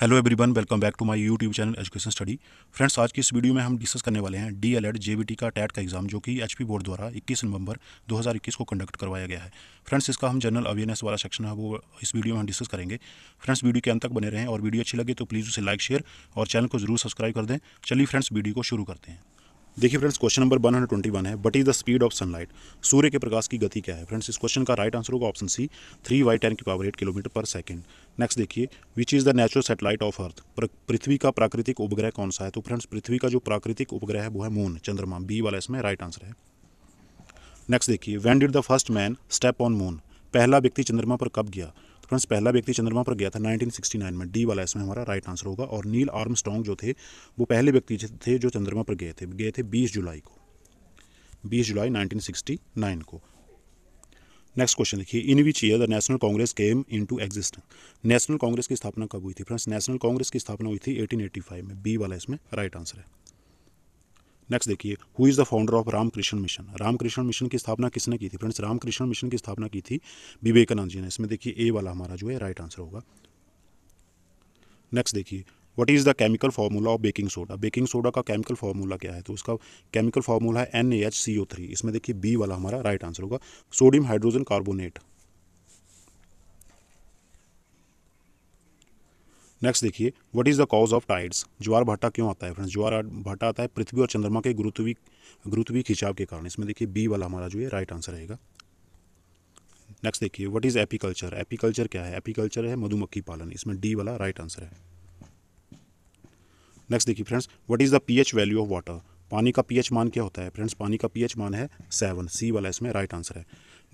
hello everyone welcome back to my YouTube channel education study friends आज की इस video में हम डिस्कस करने वाले हैं डी एल एड जेबीटी का टैट का एग्जाम जो कि एचपी बोर्ड द्वारा 21 नवंबर 2021 को कंडक्ट करवाया गया है फ्रेंड्स इसका हम जनरल अवेयरनेस वाला सेक्शन है वो इस वीडियो में हम डिस्कस करेंगे फ्रेंड्स वीडियो के अंत तक बने रहें और वीडियो अच्छी लगे तो प्लीज़ उसे लाइक शेयर और चैनल को जरूर सब्सक्राइब कर दें चलिए फ्रेंड्स वीडियो को शुरू करते हैं देखिए फ्रेंड्स क्वेश्चन नंबर 121 है what is the speed of sunlight सूर्य के प्रकाश की गति क्या है फ्रेंड्स इस क्वेश्चन का राइट आंसर होगा ऑप्शन सी थ्री वाई टेन की power eight kilometre per second next देखिए which is the natural satellite of earth पृथ्वी का प्राकृतिक उपग्रह कौन सा है तो फ्रेंड्स पृथ्वी का जो प्राकृतिक उपग्रह है वो है मून चंद्रमा बी वाला इसमें राइट आंसर है नेक्स्ट देखिए when did the first man step on moon पहला व्यक्ति चंद्रमा पर कब गया फ्रेंड्स पहला व्यक्ति चंद्रमा पर गया था 1969 में डी वाला इसमें हमारा राइट आंसर होगा और नील आर्म जो थे वो पहले व्यक्ति थे जो चंद्रमा पर गए थे गए थे 20 जुलाई को 20 जुलाई 1969 को नेक्स्ट क्वेश्चन देखिए in which year the National Congress came into existence National Congress की स्थापना कब हुई थी फ्रेंड्स नेशनल कांग्रेस की स्थापना हुई थी एटीन में बी वाला इसमें राइट आंसर है नेक्स्ट देखिए who is the founder of Ramakrishna Mission Ramakrishna Mission की स्थापना किसने की थी फ्रेंड्स रामकृष्ण मिशन की स्थापना की थी विवेकानंद जी ने इसमें देखिए ए वाला हमारा जो है राइट आंसर होगा नेक्स्ट देखिए what is the chemical formula of baking soda baking soda का केमिकल फार्मूला क्या है तो उसका केमिकल फार्मूला है N A H C O three इसमें देखिए बी वाला हमारा राइट आंसर होगा सोडियम हाइड्रोजन कार्बोनेट नेक्स्ट देखिए what is the cause of tides ज्वार भाटा क्यों आता है फ्रेंड्स ज्वार भाटा आता है पृथ्वी और चंद्रमा के गुरुत्वी गुरुत्वी खिंचाव के कारण इसमें देखिए बी वाला हमारा जो है राइट आंसर रहेगा नेक्स्ट देखिए व्हाट इज़ एपीकल्चर एपीकल्चर क्या है एपीकल्चर है मधुमक्खी पालन इसमें डी वाला राइट आंसर है नेक्स्ट देखिए friends what is the pH value of water पानी का पीएच मान क्या होता है फ्रेंड्स पानी का पीएच मान है सेवन सी वाला इसमें राइट आंसर है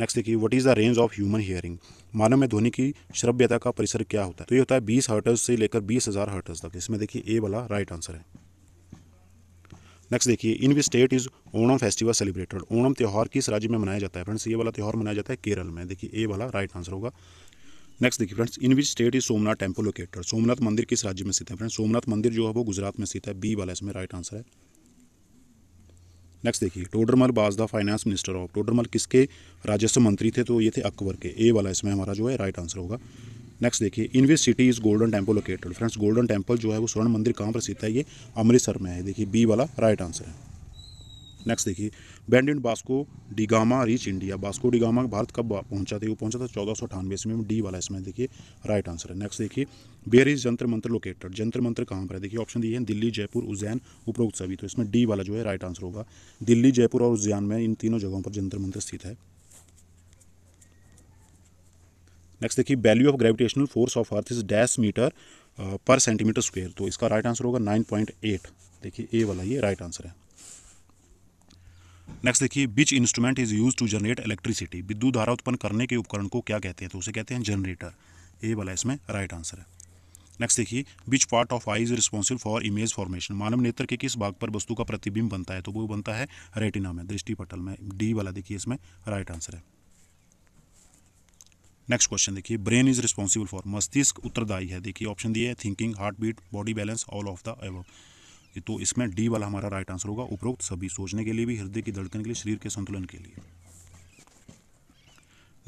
नेक्स्ट देखिए what is the range of human hearing मानव में ध्वनि की श्रव्यता का परिसर क्या होता है तो ये होता है बीस हर्टर्स से लेकर बीस हज़ार हर्टर्स तक इसमें देखिए ए वाला राइट आंसर है नेक्स्ट देखिए in which state is Onam festival celebrated Onam त्यौहार किस राज्य में मनाया जाता है फ्रेंड्स ये वाला त्यौहार मनाया जाता है केरल में देखिए ए वाला राइट आंसर होगा नेक्स्ट देखिए friends in which state is Somnath temple located Somnath मंदिर किस राज्य में स्थित है फ्रेंड्स सोमनाथ मंदिर जो है वो गुजरात में स्थित है बी वाला इसमें राइट आंसर है नेक्स्ट देखिए Todarmal was the finance minister of Todarmal किसके राजस्व मंत्री थे तो ये थे अकबर के ए वाला इसमें हमारा जो है राइट आंसर होगा नेक्स्ट देखिए in which city is Golden Temple located friends Golden Temple जो है वो स्वर्ण मंदिर कहाँ पर है ये अमृतसर में है देखिए बी वाला राइट आंसर है नेक्स्ट देखिए बैंड did Vasco da Gama reach India Vasco da Gama Bharat कब पहुंचा था वो पहुंचा था चौदह सौ अठानवे इसमें डी वाला इसमें देखिए राइट आंसर है नेक्स्ट देखिए where is Jantar Mantar located जंत्र मंत्र कहाँ पर है देखिए ऑप्शन दिए हैं दिल्ली जयपुर उज्जैन उपरोक्त सभी तो इसमें डी वाला जो है राइट आंसर होगा दिल्ली जयपुर और उज्जैन में इन तीनों जगहों पर जंत्र मंत्र स्थित है नेक्स्ट देखिए value of gravitational force of earth is dash metre per centimetre square तो इसका राइट आंसर होगा नाइन पॉइंट एट देखिए ए वाला ये राइट आंसर है नेक्स्ट देखिए which instrument is use to generate electricity विद्युत धारा उत्पन्न करने के उपकरण को क्या कहते हैं तो उसे कहते हैं जनरेटर ए वाला इसमें राइट आंसर है नेक्स्ट देखिए which part of eye is responsible for image formation मानव नेत्र के किस भाग पर वस्तु का प्रतिबिंब बनता है तो वो बनता है रेटिना में दृष्टि पटल में डी वाला देखिए इसमें राइट आंसर है नेक्स्ट क्वेश्चन देखिए ब्रेन इज रिस्पॉन्सिबल फॉर मस्तिष्क उत्तरदायी है देखिए ऑप्शन दिए है thinking heartbeat body balance all of the एवं तो इसमें डी वाला हमारा राइट आंसर होगा उपरोक्त सभी सोचने के लिए भी हृदय की धड़कन के लिए शरीर के संतुलन के लिए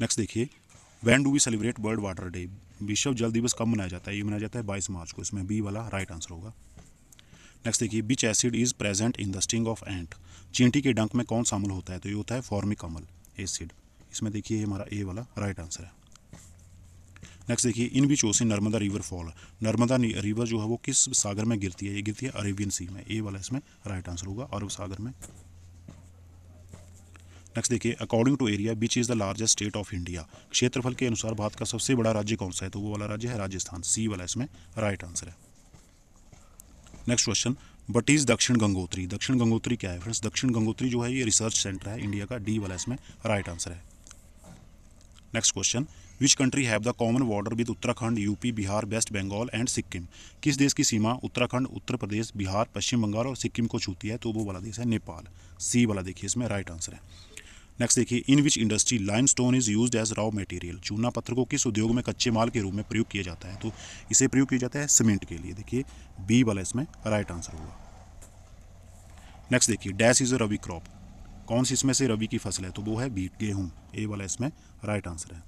नेक्स्ट देखिए when do we celebrate world water day विश्व जल दिवस कब मनाया जाता है ये मनाया जाता है बाईस मार्च को इसमें बी वाला राइट आंसर होगा नेक्स्ट देखिए which acid is present in the sting of ant चींटी के डंक में कौन शामिल होता है तो ये होता है फॉर्मिक अमल एसिड इसमें देखिए हमारा ए वाला राइट आंसर है नेक्स्ट देखिए in which ocean Narmada river fall Narmada river जो है वो किस सागर में गिरती है ये गिरती है अरेबियन सी में ए वाला इसमें राइट आंसर होगा अरब सागर में नेक्स्ट देखिए according to area which is the largest state of India क्षेत्रफल के अनुसार भारत का सबसे बड़ा राज्य कौन सा है तो वो वाला राज्य है राजस्थान सी वाला इसमें राइट आंसर है next question what is Dakshin Gangotri दक्षिण गंगोत्री क्या है फ्रेंड्स दक्षिण गंगोत्री जो है ये रिसर्च सेंटर है इंडिया का डी वाला इसमें राइट आंसर है next question which country have the common border with Uttarakhand UP Bihar West Bengal and Sikkim किस देश की सीमा उत्तराखंड उत्तर प्रदेश बिहार पश्चिम बंगाल और सिक्किम को छूती है तो वो वाला देश है नेपाल सी वाला देखिए इसमें राइट आंसर है नेक्स्ट देखिए in which industry lime stone is use as raw material चूना पत्थर को किस उद्योग में कच्चे माल के रूप में प्रयोग किया जाता है तो इसे प्रयोग किया जाता है सीमेंट के लिए देखिए बी वाला इसमें राइट आंसर होगा नेक्स्ट देखिए dash is a rabi crop कौन सी इसमें से रबी की फसल है तो वो है बीट गेहूँ ए वाला इसमें राइट आंसर है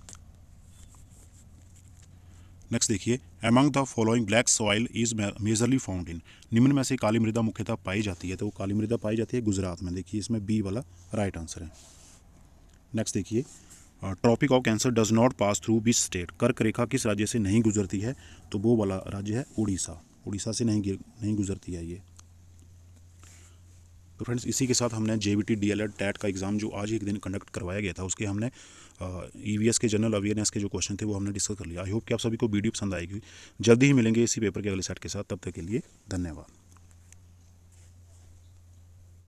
नेक्स्ट देखिए among the following black soil is majorly found in निम्न में से काली मृदा मुख्यतः पाई जाती है तो वो काली मृदा पाई जाती है गुजरात में देखिए इसमें बी वाला राइट आंसर है नेक्स्ट देखिए tropic of cancer does not pass through which state कर्क रेखा किस राज्य से नहीं गुजरती है तो वो वाला राज्य है उड़ीसा उड़ीसा से नहीं नहीं गुजरती है ये तो फ्रेंड्स इसी के साथ हमने J B T D El Ed TET का एग्ज़ाम जो आज एक दिन कंडक्ट करवाया गया था उसके हमने ई वी एस के जनरल अवेयरनेस के जो क्वेश्चन थे वो हमने डिस्कस कर लिया आई होप कि आप सभी को वीडियो पसंद आएगी जल्दी ही मिलेंगे इसी पेपर के अगले सेट के साथ तब तक के लिए धन्यवाद